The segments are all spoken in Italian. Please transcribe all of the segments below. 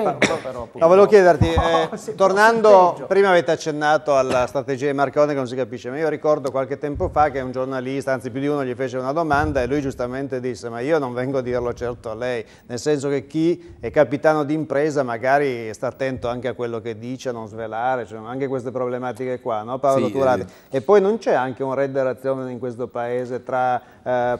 impegno. Però, però, no, volevo chiederti, eh, tornando, prima avete accennato alla strategia di Marconi che non si capisce, ma io ricordo qualche tempo fa che un giornalista, anzi più di uno, gli fece una domanda e lui giustamente disse ma io non vengo a dirlo certo a lei, nel senso che chi è capitano d'impresa magari sta attento anche a quello che dice, a non svelare, cioè anche queste problematiche qua, no Paolo sì, Turati? Eh, e poi non c'è anche un re relazione in questo paese tra eh,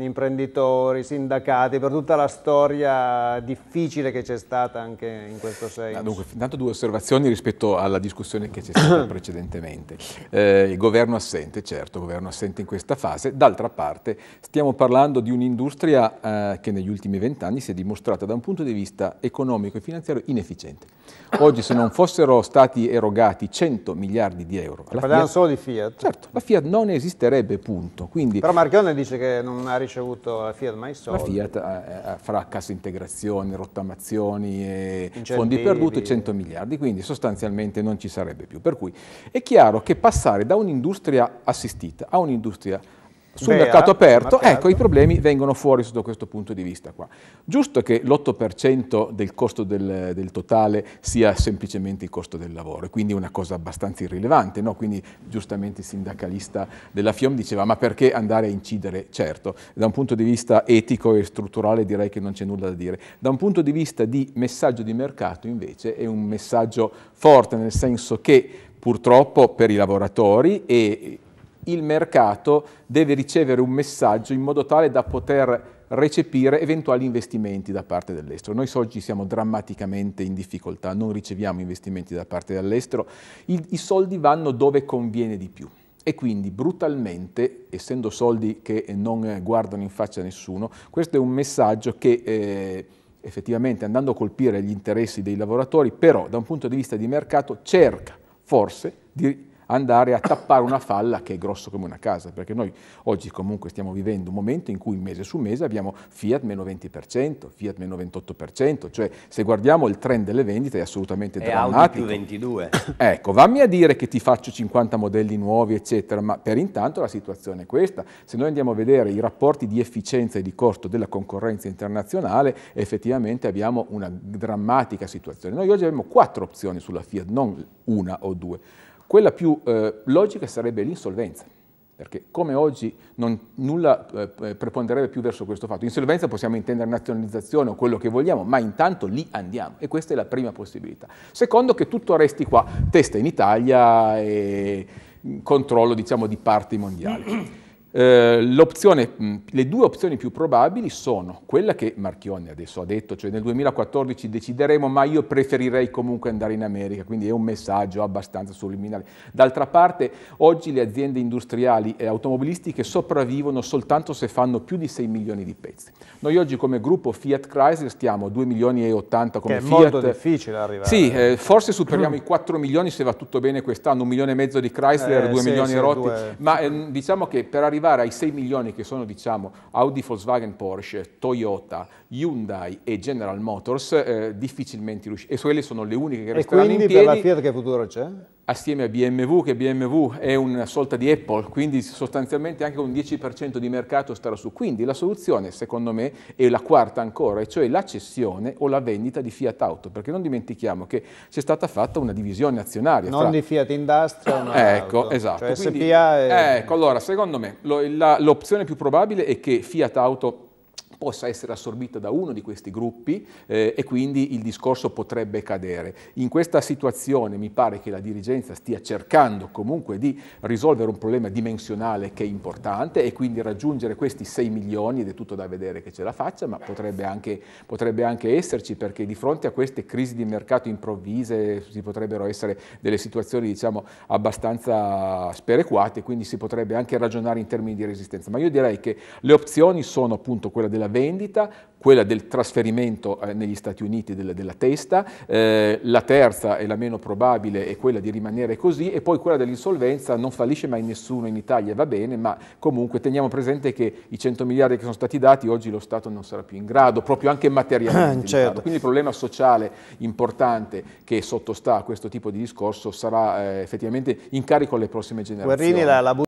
imprenditori, sindacati, per tutta la storia difficile che c'è stata anche in questo senso. Dunque, intanto due osservazioni rispetto alla discussione che c'è stata precedentemente. Eh, il governo assente, certo, il governo assente in questa fase. D'altra parte stiamo parlando di un'industria eh, che negli ultimi vent'anni si è dimostrata da un punto di vista economico e finanziario inefficiente. Oggi se non fossero stati erogati 100 miliardi di euro... Parliamo Fiat, solo di Fiat? Certo, la Fiat non esisterebbe, punto. Quindi, Però Marchione dice che non ha ricevuto la Fiat mai soldi. La Fiat eh, eh, fra ha, cassa integrazioni, rottamazioni, e fondi perduti, 100 miliardi, quindi sostanzialmente non ci sarebbe più. Per cui è chiaro che passare da un'industria assistita a un'industria sul Bea, mercato aperto, mercato. ecco, i problemi vengono fuori sotto questo punto di vista qua. Giusto che l'8% del costo del, del, totale sia semplicemente il costo del lavoro, quindi una cosa abbastanza irrilevante, no? quindi giustamente il sindacalista della FIOM diceva ma perché andare a incidere? Certo, da un punto di vista etico e strutturale direi che non c'è nulla da dire. Da un punto di vista di messaggio di mercato invece è un messaggio forte nel senso che purtroppo per i lavoratori e il mercato deve ricevere un messaggio in modo tale da poter recepire eventuali investimenti da parte dell'estero. Noi oggi siamo drammaticamente in difficoltà, non riceviamo investimenti da parte dell'estero, I, i soldi vanno dove conviene di più e quindi brutalmente, essendo soldi che non guardano in faccia a nessuno, questo è un messaggio che eh, effettivamente andando a colpire gli interessi dei lavoratori, però da un punto di vista di mercato cerca forse di andare a tappare una falla che è grosso come una casa, perché noi oggi comunque stiamo vivendo un momento in cui mese su mese abbiamo Fiat meno 20%, Fiat meno 28%, cioè se guardiamo il trend delle vendite è assolutamente è drammatico. Audi più 22. Ecco, vammi a dire che ti faccio 50 modelli nuovi, eccetera, ma per intanto la situazione è questa. Se noi andiamo a vedere i rapporti di efficienza e di costo della concorrenza internazionale, effettivamente abbiamo una drammatica situazione. Noi oggi abbiamo quattro opzioni sulla Fiat, non una o due. Quella più eh, logica sarebbe l'insolvenza, perché come oggi non, nulla eh, preponderebbe più verso questo fatto. Insolvenza possiamo intendere nazionalizzazione o quello che vogliamo, ma intanto lì andiamo e questa è la prima possibilità. Secondo che tutto resti qua, testa in Italia e mm, controllo diciamo, di parti mondiali. Eh, l'opzione, mm, le due opzioni più probabili sono quella che Marchionni adesso ha detto, cioè nel 2014 decideremo, ma io preferirei comunque andare in America, quindi è un messaggio abbastanza subliminale. D'altra parte, oggi le aziende industriali e automobilistiche sopravvivono soltanto se fanno più di 6 milioni di pezzi. Noi oggi come gruppo Fiat Chrysler stiamo a 2 milioni e 80 come che è Fiat. È molto difficile arrivare. Sì, eh, forse superiamo mm. i 4 milioni se va tutto bene quest'anno, un milione e mezzo di Chrysler, eh, 2 milioni sì, e rotti, due... ma eh, diciamo che per arrivare arrivare ai 6 milioni che sono diciamo Audi, Volkswagen, Porsche, Toyota, Hyundai e General Motors, eh, difficilmente riuscire. E quelle sono le uniche che resteranno in piedi. E quindi per la Fiat che futuro c'è? assieme a BMW, che BMW è una solta di Apple, quindi sostanzialmente anche un 10% di mercato starà su. Quindi la soluzione, secondo me, è la quarta ancora, e cioè la cessione o la vendita di Fiat Auto, perché non dimentichiamo che c'è stata fatta una divisione azionaria. Non fra... di Fiat Industria, ma Ecco, auto. esatto. Cioè quindi, SPA e... Ecco, allora, secondo me, l'opzione più probabile è che Fiat Auto possa essere assorbita da uno di questi gruppi eh, e quindi il discorso potrebbe cadere. In questa situazione mi pare che la dirigenza stia cercando comunque di risolvere un problema dimensionale che è importante e quindi raggiungere questi 6 milioni ed è tutto da vedere che ce la faccia, ma potrebbe anche, potrebbe anche esserci perché di fronte a queste crisi di mercato improvvise si potrebbero essere delle situazioni diciamo abbastanza sperequate, quindi si potrebbe anche ragionare in termini di resistenza. Ma io direi che le opzioni sono appunto quella della vendita, quella del trasferimento eh, negli Stati Uniti del, della testa, eh, la terza e la meno probabile è quella di rimanere così e poi quella dell'insolvenza non fallisce mai nessuno in Italia, va bene, ma comunque teniamo presente che i 100 miliardi che sono stati dati oggi lo Stato non sarà più in grado, proprio anche materialmente. Diciamo. certo. Quindi il problema sociale importante che sottostà a questo tipo di discorso sarà eh, effettivamente in carico alle prossime generazioni. Guerrini la, la